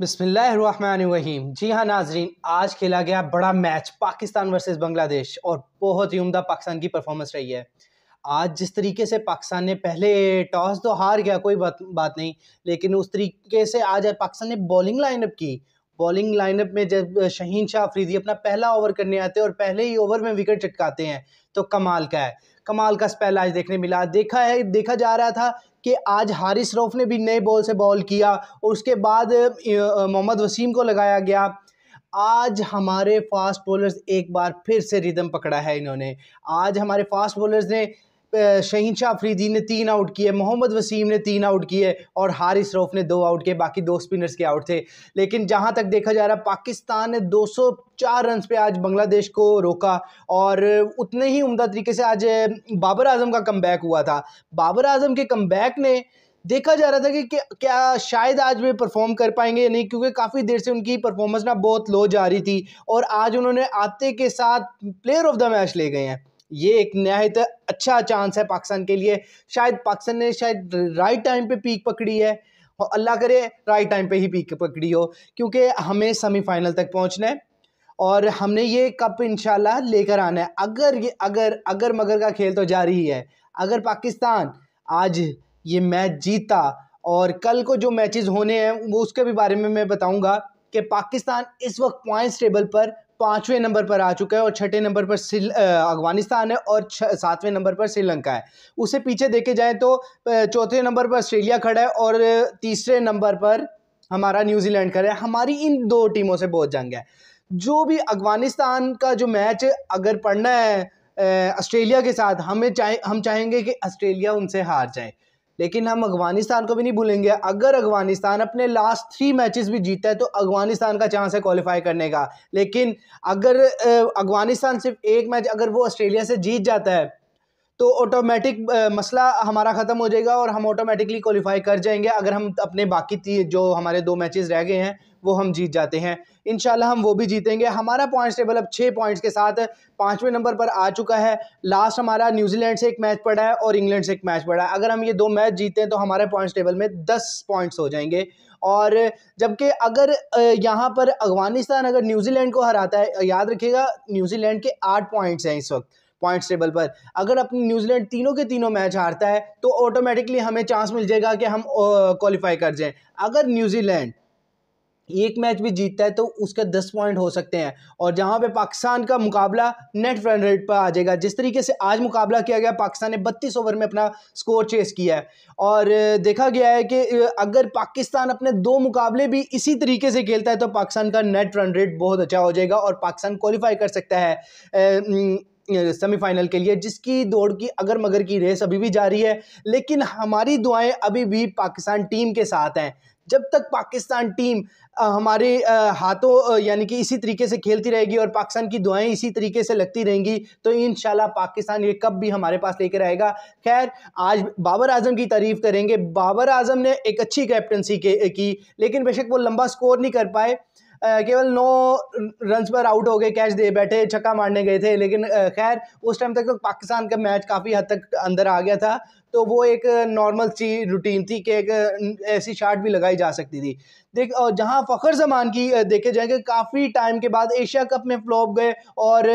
बिसमीम जी हाँ नाजरीन आज खेला गया बड़ा मैच पाकिस्तान वर्सेस बांग्लादेश और बहुत ही उमदा पाकिस्तान की परफॉर्मेंस रही है आज जिस तरीके से पाकिस्तान ने पहले टॉस तो हार गया कोई बात बात नहीं लेकिन उस तरीके से आज पाकिस्तान ने बॉलिंग लाइनअप की बॉलिंग लाइनअप में जब शहीन शाह अफरीदी अपना पहला ओवर करने आते हैं और पहले ही ओवर में विकेट चटकाते हैं तो कमाल का है कमाल का स्पेल आज देखने मिला देखा है देखा जा रहा था कि आज हारिस रौफ ने भी नए बॉल से बॉल किया और उसके बाद मोहम्मद वसीम को लगाया गया आज हमारे फास्ट बॉलर्स एक बार फिर से रिदम पकड़ा है इन्होंने आज हमारे फास्ट बॉलर्स ने शहीन शाह अफरीदी ने तीन आउट किए मोहम्मद वसीम ने तीन आउट किए और हारिस रौफ ने दो आउट किए बाकी दो स्पिनर्स के आउट थे लेकिन जहां तक देखा जा रहा पाकिस्तान ने 204 रन पे आज बांग्लादेश को रोका और उतने ही उम्दा तरीके से आज बाबर आजम का कम हुआ था बाबर आजम के कम ने देखा जा रहा था कि क्या शायद आज वे परफॉर्म कर पाएंगे या नहीं क्योंकि काफ़ी देर से उनकी परफॉर्मेंस ना बहुत लो जा रही थी और आज उन्होंने आते के साथ प्लेयर ऑफ द मैच ले गए हैं ये एक नहायत अच्छा चांस है पाकिस्तान के लिए शायद पाकिस्तान ने शायद राइट टाइम पे पीक पकड़ी है और अल्लाह करे राइट टाइम पे ही पीक पकड़ी हो क्योंकि हमें सेमीफाइनल तक पहुंचना है और हमने ये कप इनशाला लेकर आना है अगर ये अगर अगर मगर का खेल तो जारी ही है अगर पाकिस्तान आज ये मैच जीता और कल को जो मैचेस होने हैं वो उसके भी बारे में मैं बताऊंगा कि पाकिस्तान इस वक्त पॉइंट्स टेबल पर पाँचवें नंबर पर आ चुका है और छठे नंबर पर अफगानिस्तान है और सातवें नंबर पर श्रीलंका है उसे पीछे देखे जाए तो चौथे नंबर पर ऑस्ट्रेलिया खड़ा है और तीसरे नंबर पर हमारा न्यूजीलैंड खड़ा है हमारी इन दो टीमों से बहुत जंग है जो भी अफगानिस्तान का जो मैच अगर पढ़ना है ऑस्ट्रेलिया के साथ हमें चाहे हम चाहेंगे कि ऑस्ट्रेलिया उनसे हार जाए लेकिन हम अफगानिस्तान को भी नहीं भूलेंगे अगर अफगानिस्तान अपने लास्ट थ्री मैचेस भी जीता है तो अफगानिस्तान का चांस है क्वालिफाई करने का लेकिन अगर अफगानिस्तान सिर्फ एक मैच अगर वो ऑस्ट्रेलिया से जीत जाता है तो ऑटोमेटिक मसला हमारा ख़त्म हो जाएगा और हम ऑटोमेटिकली क्वालिफाई कर जाएंगे अगर हम अपने बाकी जो हमारे दो मैचेस रह गए हैं वो हम जीत जाते हैं इन हम वो भी जीतेंगे हमारा पॉइंट्स टेबल अब छः पॉइंट्स के साथ पाँचवें नंबर पर आ चुका है लास्ट हमारा न्यूजीलैंड से एक मैच पड़ा है और इंग्लैंड से एक मैच पड़ा है अगर हम ये दो मैच जीते हैं तो हमारे पॉइंट्स टेबल में दस पॉइंट्स हो जाएंगे और जबकि अगर यहाँ पर अफगानिस्तान अगर न्यूजीलैंड को हराता है याद रखिएगा न्यूजीलैंड के आठ पॉइंट्स हैं इस वक्त पॉइंट्स टेबल पर अगर अपनी न्यूजीलैंड तीनों के तीनों मैच हारता है तो ऑटोमेटिकली हमें चांस मिल जाएगा कि हम क्वालिफाई कर जाएं अगर न्यूजीलैंड एक मैच भी जीतता है तो उसके दस पॉइंट हो सकते हैं और जहां पे पाकिस्तान का मुकाबला नेट रन रेट पर आ जाएगा जिस तरीके से आज मुकाबला किया गया पाकिस्तान ने बत्तीस ओवर में अपना स्कोर चेस किया है और देखा गया है कि अगर पाकिस्तान अपने दो मुकाबले भी इसी तरीके से खेलता है तो पाकिस्तान का नेट रन रेट बहुत अच्छा हो जाएगा और पाकिस्तान क्वालिफाई कर सकता है ए, सेमीफाइनल के लिए जिसकी दौड़ की अगर मगर की रेस अभी भी जारी है लेकिन हमारी दुआएं अभी भी पाकिस्तान टीम के साथ हैं जब तक पाकिस्तान टीम हमारे हाथों यानी कि इसी तरीके से खेलती रहेगी और पाकिस्तान की दुआएं इसी तरीके से लगती रहेंगी तो इन पाकिस्तान ये कब भी हमारे पास लेकर आएगा खैर आज बाबर आजम की तारीफ करेंगे बाबर आजम ने एक अच्छी कैप्टनसी के की लेकिन बेशक वो लंबा स्कोर नहीं कर पाए केवल नौ रन पर आउट हो गए कैच दे बैठे छक्का मारने गए थे लेकिन खैर उस टाइम तक तो पाकिस्तान का मैच काफ़ी हद तक अंदर आ गया था तो वो एक नॉर्मल सी रूटीन थी कि एक ऐसी शार्ट भी लगाई जा सकती थी देख और जहाँ फ़खर जमान की देखे जाए कि काफ़ी टाइम के बाद एशिया कप में फ्लॉप गए और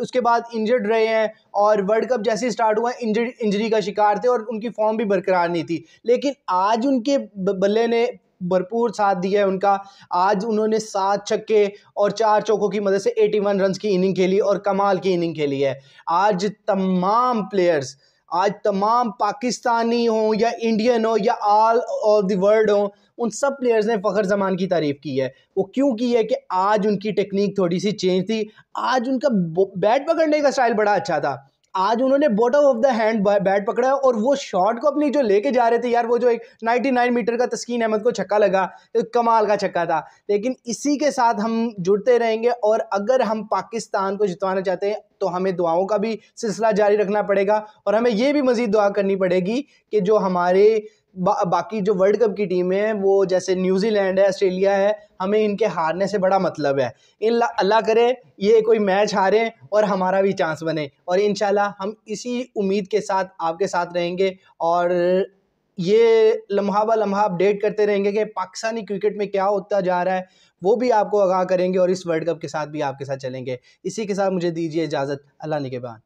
उसके बाद इंजर्ड रहे हैं और वर्ल्ड कप जैसे ही स्टार्ट हुआ इंजरी का शिकार थे और उनकी फॉर्म भी बरकरार नहीं थी लेकिन आज उनके बल्ले ने भरपूर साथ दिया है उनका आज उन्होंने सात छक्के और चार चौकों की मदद से 81 रन की इनिंग खेली और कमाल की इनिंग खेली है आज तमाम प्लेयर्स आज तमाम पाकिस्तानी हो या इंडियन हो या ऑल ऑफ द वर्ल्ड हो उन सब प्लेयर्स ने फ़खर जमान की तारीफ़ की है वो क्यों की है कि आज उनकी टेक्निक थोड़ी सी चेंज थी आज उनका बैट पकड़ने का स्टाइल बड़ा अच्छा था आज उन्होंने bottom of the hand bat पकड़ा और वो शॉट को अपनी जो लेके जा रहे थे यार वो जो एक 99 मीटर का तस्कीन अहमद को छक्का लगा तो कमाल का छक्का था लेकिन इसी के साथ हम जुड़ते रहेंगे और अगर हम पाकिस्तान को जितवाना चाहते हैं तो हमें दुआओं का भी सिलसिला जारी रखना पड़ेगा और हमें ये भी मज़ीद दुआ करनी पड़ेगी कि जो हमारे बा, बाकी जो वर्ल्ड कप की टीमें हैं वो जैसे न्यूजीलैंड है ऑस्ट्रेलिया है हमें इनके हारने से बड़ा मतलब है इन अल्लाह करे ये कोई मैच हारें और हमारा भी चांस बने और इन हम इसी उम्मीद के साथ आपके साथ रहेंगे और ये लम्हा ब लम्हा अपडेट करते रहेंगे कि पाकिस्तानी क्रिकेट में क्या होता जा रहा है वो भी आपको आगाह करेंगे और इस वर्ल्ड कप के साथ भी आपके साथ चलेंगे इसी के साथ मुझे दीजिए इजाज़त अल्लाह बाद